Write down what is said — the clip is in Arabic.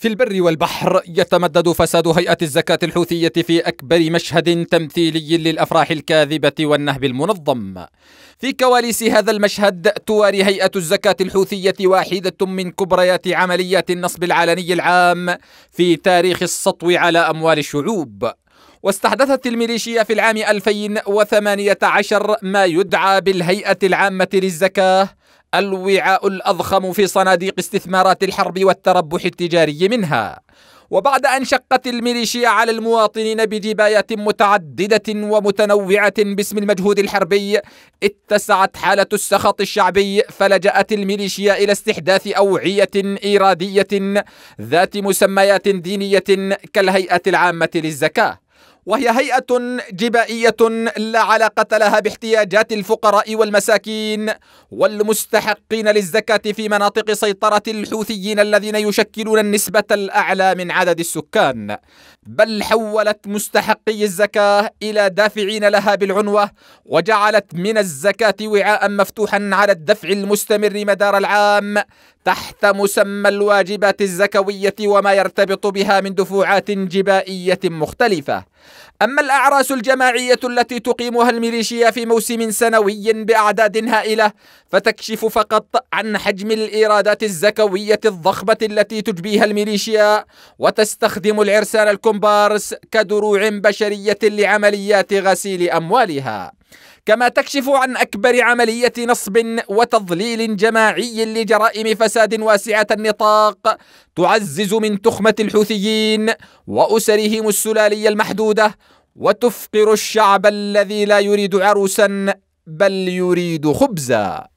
في البر والبحر يتمدد فساد هيئة الزكاة الحوثية في أكبر مشهد تمثيلي للأفراح الكاذبة والنهب المنظم. في كواليس هذا المشهد تواري هيئة الزكاة الحوثية واحدة من كبريات عمليات النصب العلني العام في تاريخ السطو على أموال الشعوب. واستحدثت الميليشيا في العام 2018 ما يدعى بالهيئة العامة للزكاة الوعاء الأضخم في صناديق استثمارات الحرب والتربح التجاري منها وبعد أن شقت الميليشيا على المواطنين بجبايات متعددة ومتنوعة باسم المجهود الحربي اتسعت حالة السخط الشعبي فلجأت الميليشيا إلى استحداث أوعية إيرادية ذات مسميات دينية كالهيئة العامة للزكاة وهي هيئة جبائية لا علاقة لها باحتياجات الفقراء والمساكين والمستحقين للزكاة في مناطق سيطرة الحوثيين الذين يشكلون النسبة الأعلى من عدد السكان بل حولت مستحقي الزكاة إلى دافعين لها بالعنوة وجعلت من الزكاة وعاء مفتوحا على الدفع المستمر مدار العام تحت مسمى الواجبات الزكوية وما يرتبط بها من دفوعات جبائية مختلفة أما الأعراس الجماعية التي تقيمها الميليشيا في موسم سنوي بأعداد هائلة فتكشف فقط عن حجم الإيرادات الزكوية الضخمة التي تجبيها الميليشيا وتستخدم العرسان الكومبارس كدروع بشرية لعمليات غسيل أموالها كما تكشف عن أكبر عملية نصب وتضليل جماعي لجرائم فساد واسعة النطاق تعزز من تخمة الحوثيين وأسرهم السلالية المحدودة وتفقر الشعب الذي لا يريد عروسا بل يريد خبزا